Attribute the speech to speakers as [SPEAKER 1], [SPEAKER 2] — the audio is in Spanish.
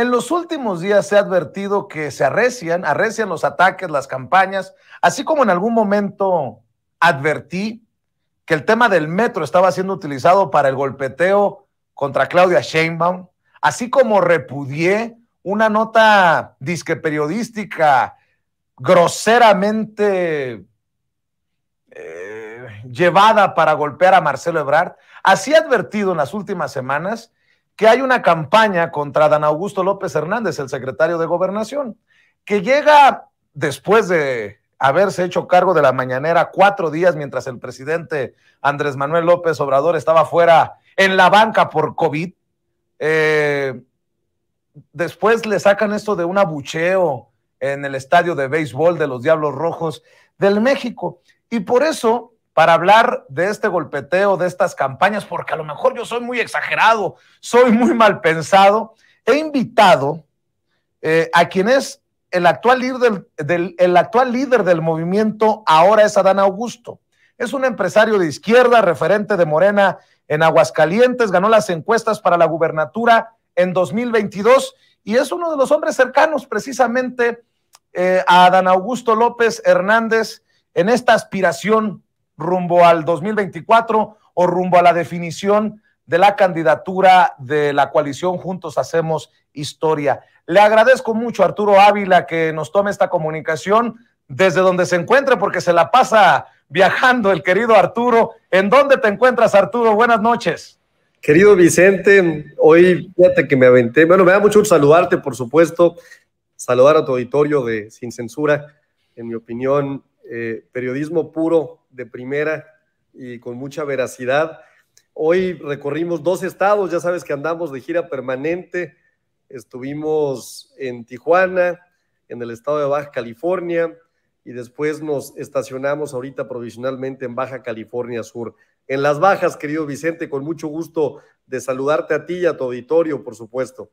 [SPEAKER 1] En los últimos días se ha advertido que se arrecian, arrecian los ataques, las campañas, así como en algún momento advertí que el tema del metro estaba siendo utilizado para el golpeteo contra Claudia Sheinbaum, así como repudié una nota disque periodística groseramente eh, llevada para golpear a Marcelo Ebrard, así advertido en las últimas semanas que hay una campaña contra Dan Augusto López Hernández, el secretario de Gobernación, que llega después de haberse hecho cargo de la mañanera cuatro días mientras el presidente Andrés Manuel López Obrador estaba fuera en la banca por COVID. Eh, después le sacan esto de un abucheo en el estadio de béisbol de los Diablos Rojos del México. Y por eso para hablar de este golpeteo, de estas campañas, porque a lo mejor yo soy muy exagerado, soy muy mal pensado. He invitado eh, a quien es el actual, líder del, actual líder del movimiento, ahora es Adán Augusto. Es un empresario de izquierda, referente de Morena en Aguascalientes, ganó las encuestas para la gubernatura en 2022 y es uno de los hombres cercanos precisamente eh, a Adán Augusto López Hernández en esta aspiración rumbo al 2024 o rumbo a la definición de la candidatura de la coalición Juntos Hacemos Historia. Le agradezco mucho a Arturo Ávila que nos tome esta comunicación desde donde se encuentre, porque se la pasa viajando el querido Arturo. ¿En dónde te encuentras, Arturo? Buenas noches.
[SPEAKER 2] Querido Vicente, hoy fíjate que me aventé. Bueno, me da mucho saludarte, por supuesto, saludar a tu auditorio de Sin Censura. En mi opinión, eh, periodismo puro de primera y con mucha veracidad. Hoy recorrimos dos estados, ya sabes que andamos de gira permanente. Estuvimos en Tijuana, en el estado de Baja California, y después nos estacionamos ahorita provisionalmente en Baja California Sur. En las bajas, querido Vicente, con mucho gusto de saludarte a ti y a tu auditorio, por supuesto.